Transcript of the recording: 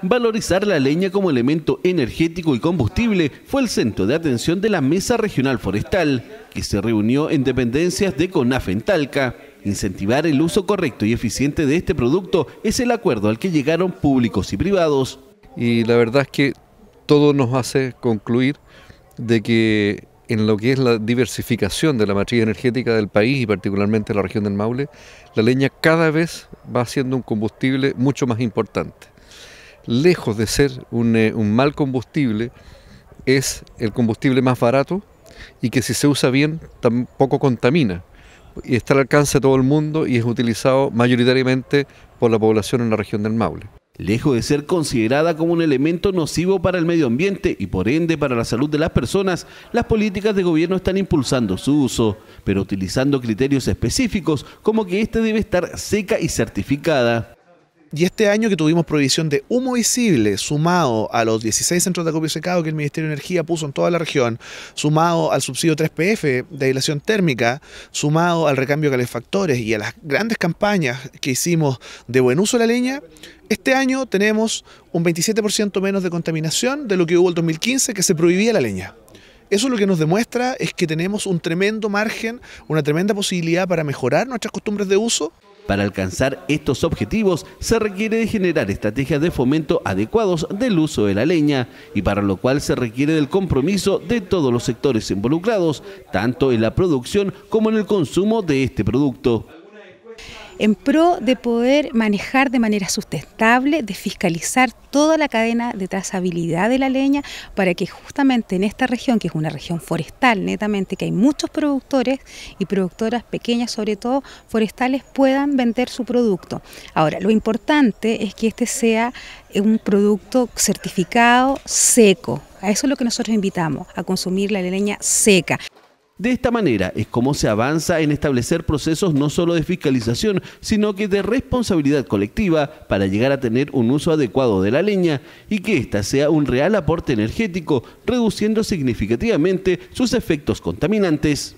Valorizar la leña como elemento energético y combustible fue el centro de atención de la Mesa Regional Forestal, que se reunió en dependencias de CONAF en Talca. Incentivar el uso correcto y eficiente de este producto es el acuerdo al que llegaron públicos y privados. Y la verdad es que todo nos hace concluir de que en lo que es la diversificación de la matriz energética del país y particularmente la región del Maule, la leña cada vez va siendo un combustible mucho más importante lejos de ser eh, un, mal combustible, es el combustible más barato y que si se usa bien tampoco contamina y está al alcance de todo el mundo y es utilizado mayoritariamente por la población en la región del Maule. Lejos de ser considerada como un elemento nocivo para el medio ambiente y por ende para la salud de las personas, las políticas de gobierno están impulsando su uso, pero utilizando criterios específicos como que éste debe estar seca y certificada. Y este año que tuvimos prohibición de humo visible, sumado a los 16 centros de acopio secado que el Ministerio de Energía puso en toda la región, sumado al subsidio 3PF de aislación térmica, sumado al recambio de calefactores y a las grandes campañas que hicimos de buen uso de la leña, este año tenemos un 27% menos de contaminación de lo que hubo el 2015 que se prohibía la leña. Eso lo que nos demuestra es que tenemos un tremendo margen, una tremenda posibilidad para mejorar nuestras costumbres de uso. Para alcanzar estos objetivos se requiere de generar estrategias de fomento adecuados del uso de la leña y para lo cual se requiere del compromiso de todos los sectores involucrados, tanto en la producción como en el consumo de este producto en pro de poder manejar de manera sustentable, de fiscalizar toda la cadena de trazabilidad de la leña para que justamente en esta región, que es una región forestal netamente, que hay muchos productores y productoras pequeñas sobre todo forestales puedan vender su producto. Ahora, lo importante es que este sea un producto certificado seco. A eso es lo que nosotros invitamos, a consumir la leña seca. De esta manera es como se avanza en establecer procesos no solo de fiscalización, sino que de responsabilidad colectiva para llegar a tener un uso adecuado de la leña y que ésta sea un real aporte energético, reduciendo significativamente sus efectos contaminantes.